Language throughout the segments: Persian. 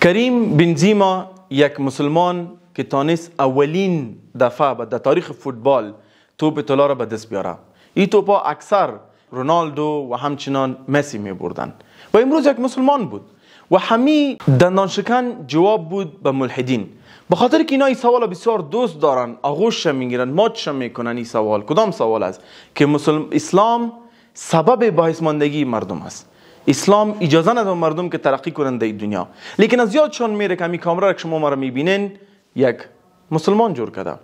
کریم بنزیما یک مسلمان که تانست اولین دفعه در تاریخ فوتبال توپ طلا را به دست بیاره این توپا اکثر رونالدو و همچنان مسی می بردن و امروز یک مسلمان بود و همی دندانشکن جواب بود به ملحدین به خاطر که اینا این سوال بسیار دوست دارن آغوش میگیرن ماچ میکنن این سوال کدام سوال است که مسلم اسلام سبب باعث ماندگی مردم است اسلام اجازه نده مردم که ترقی کنند در دنیا لیکن از چون میره که همین کامرا که شما مرا میبینین یک مسلمان جور کرده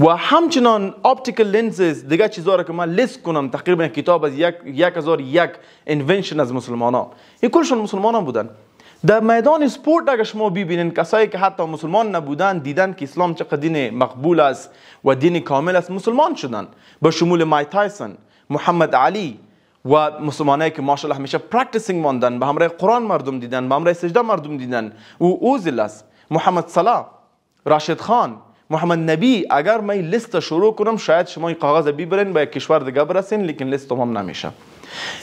و همچنان اپتیکل لنزز دیگه چیزا را که ما لیست کنم تقریبا کتاب از یک یک هزار یک انونشن از مسلمان ها این کلشون مسلمان ها بودن در میدان سپورت اگر شما ببینین کسایی که حتی مسلمان نبودن دیدن که اسلام چقدر دین مقبول است و دین کامل است مسلمان شدن به شمول مای تایسن محمد علی و مسلمانایی که ماشاءالله همیشه پرکتیسینگ ماندن به همراه قرآن مردم دیدن به همراه سجده مردم دیدن او اوزل است محمد صلاح راشد خان محمد نبی اگر من لیست شروع کنم شاید شما این کاغذ بیبرین به کشور دیگه برسین لیکن لیست تمام نمیشه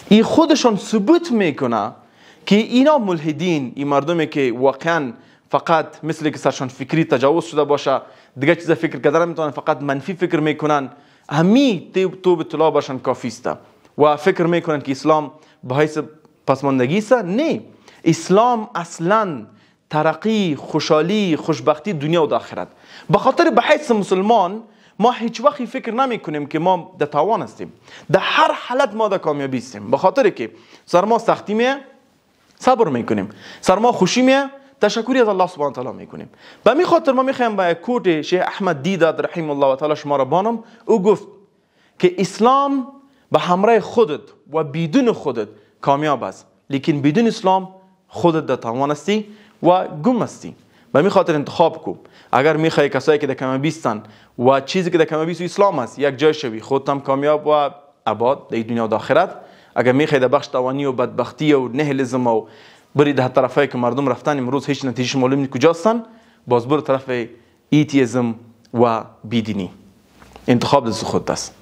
این خودشون ثبوت میکنه که اینا ملحدین این مردمی که واقعا فقط مثل که سرشان فکری تجاوز شده باشه دیگه چیز فکر کردن میتونن فقط منفی فکر میکنن همی توب طلا باشن کافی است و فکر میکنن که اسلام به حیث پسماندگی است نه اسلام اصلا ترقی خوشحالی خوشبختی دنیا و آخرت به خاطر به حیث مسلمان ما هیچ وقتی فکر نمیکنیم که ما در توان هستیم در هر حالت ما در کامیابی هستیم به خاطر که ما سختی میه صبر میکنیم ما خوشی میه تشکری از الله سبحانه تعالی میکنیم به می خاطر ما میخوایم به کوت شیخ احمد دیداد رحیم الله و تعالی شما را بانم او گفت که اسلام به همراه خودت و بدون خودت کامیاب است لیکن بدون اسلام خودت در تاوان هستی و گم هستی به می خاطر انتخاب کو اگر میخوای کسایی که در کم 20 و چیزی که در کم 20 اسلام است یک جای شوی خودت هم کامیاب و آباد در دنیا و آخرت اگر میخوای در بخش توانی و بدبختی و نهلزم و برید هر طرفی که مردم رفتن امروز هیچ نتیجه معلوم نیست کجاستن باز برو طرف ایتیزم و بیدینی انتخاب دست خود است